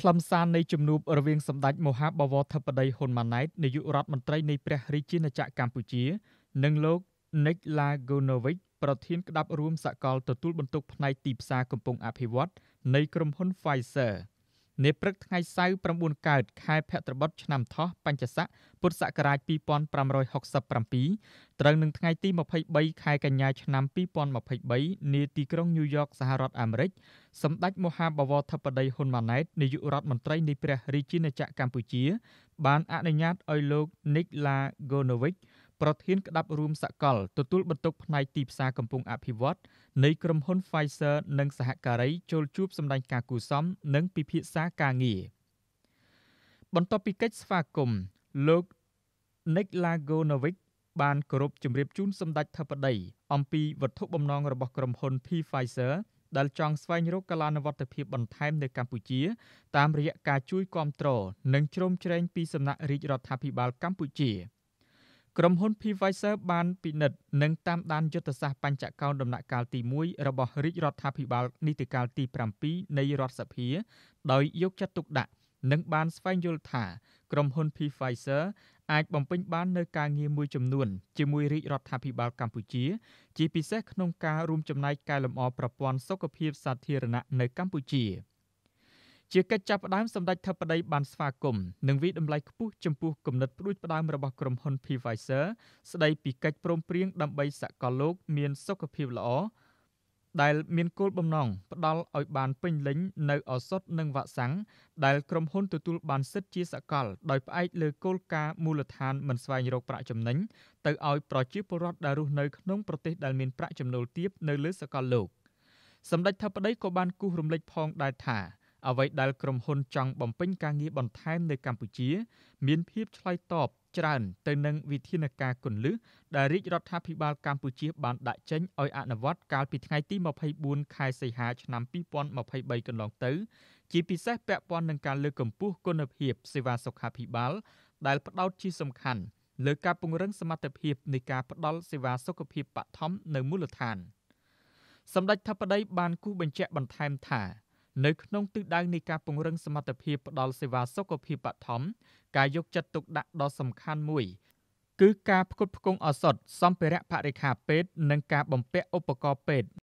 ខ្លឹមសារនៃជំនួបរវាងសម្ដេចមហាបវរធិបតីហ៊ុនម៉ាណែតនាយករដ្ឋមន្ត្រីនៃព្រះរាជាណាចក្រកម្ពុជានិងលោក Nick Lagunovic ប្រធានក្តាប់ រួមសកលទទួលបន្ទុកផ្នែកទីផ្សារកំពុងអភិវឌ្ឍនៃក្រុមហ៊ុន Pfizer នាព្រឹកថ្ងៃសៅរ៍9កើតខែភទ្របទឆ្នាំថោះបัญចស័កពុទ្ធសករាជ2567ត្រូវនឹងថ្ងៃទី23ខែកញ្ញាឆ្នាំ2023នាទីក្រុងញូវយ៉កសហរដ្ឋអាមេរិកសម្ដេចមហាបវរធិបតីហ៊ុនម៉ាណែតនាយករដ្ឋមន្ត្រីនៃព្រះរាជាណាចក្រកម្ពុជា បានអនុញ្ញាតឲ្យលោក Nick Lagonovic ប្រធានក្តាប់រួមសកលទទួលបន្ទុកផ្នែកទីផ្សារកំពុងអភិវឌ្ឍនៃក្រុមហ៊ុន Pfizer និងសហការីចូលជួបសម្ដែងការគូសមនិងពិភាក្សាការងារបន្ទាប់ពីកិច្ចស្វាគមន៍លោក Nick Lagonovic បានគោរពជម្រាបជូនសម្ដេចធិបតីអំពីវត្ថុបំណងរបស់ក្រុមហ៊ុន Pfizer ដែលចង់ស្វែងរកកាលានុវត្ថិភាពបន្ថែមនៅកម្ពុជាតាមរយៈការជួយគាំទ្រនិងជ្រោមជ្រែងពីសំណាក់រាជរដ្ឋាភិបាលកម្ពុជា។ក្រុមហ៊ុន Pfizer បានពិនិត្យនិងតាមដានយុទ្ធសាស្ត្របញ្ចកោណដំណាក់កាលទី1របស់រាជរដ្ឋាភិបាលនីតិកាលទី7នៃរដ្ឋសភាដោយយកចិត្តទុកដាក់និងបានស្វែងយល់ថាក្រុមហ៊ុន Pfizer អាចបំពេញបាននៅការងារមួយចំនួនជាមួយរាជរដ្ឋាភិបាល កម្ពុជាជាពិសេសក្នុងការរួមចំណែកកែលម្អប្រព័ន្ធសុខភាពសាធារណៈនៅកម្ពុជា។ជាកិច្ចចាប់ផ្ដើមសម្ដេចធិបតីបានស្វាគមន៍និងវិដំឡៃខ្ពស់ចំពោះគំនិតផ្ដួចផ្ដើមរបស់ក្រុមហ៊ុន Pfizer ស្ដីពីកិច្ចព្រមព្រៀងដើម្បីសកលលោកមានសុខភាពល្អដែលមានគោលបំណងផ្ដល់ឲ្យបានពេញលេញនៅឱសថនិងវ៉ាក់សាំងដែលក្រុមហ៊ុនទទួលបានសិទ្ធិជាសកល ដោយផ្អែកលើគោលការណ៍មូលដ្ឋានមិនស្វែងរកប្រាក់ចំណេញទៅឲ្យប្រជាពលរដ្ឋដែលរស់នៅក្នុងប្រទេសដែលមានប្រាក់ចំណូលទាបនៅលើសកលលោក សម្ដេចធិបតីក៏បានគូសរំលេចផងដែរថាអ្វីដែលក្រុមហ៊ុនចង់បំពេញការងារបន្ថែមនៅកម្ពុជាមានភាពឆ្លើយតបច្រើនទៅនឹងវិធានការគន្លឹះដែលរាជរដ្ឋាភិបាលកម្ពុជាបានដាក់ចេញឲ្យអនុវត្តកាលពីថ្ងៃទី24ខែសីហាឆ្នាំ2023កន្លងទៅ ជាពិសេសពាក់ព័ន្ធនឹងការលើកកម្ពស់គុណភាពសេវាសុខាភិបាល ដែលផ្ដោតជាសំខាន់លើការពង្រឹងសមត្ថភាពនៃការផ្ដល់សេវាសុខភាពបឋមនៅមូលដ្ឋានសម្ដេចថាបតីបានគូសបញ្ជាក់បន្ថែមថានៅក្នុងទិសដៅនៃការពង្រឹងសមត្ថភាពផ្តល់សេវាសុខភាពបឋមការយកចិត្តទុកដាក់ដ៏សំខាន់មួយគឺការផ្គត់ផ្គង់ឱសថសម្ភារៈបរិខាពេទ្យនិងការបំពាក់ឧបករណ៍ពេទ្យ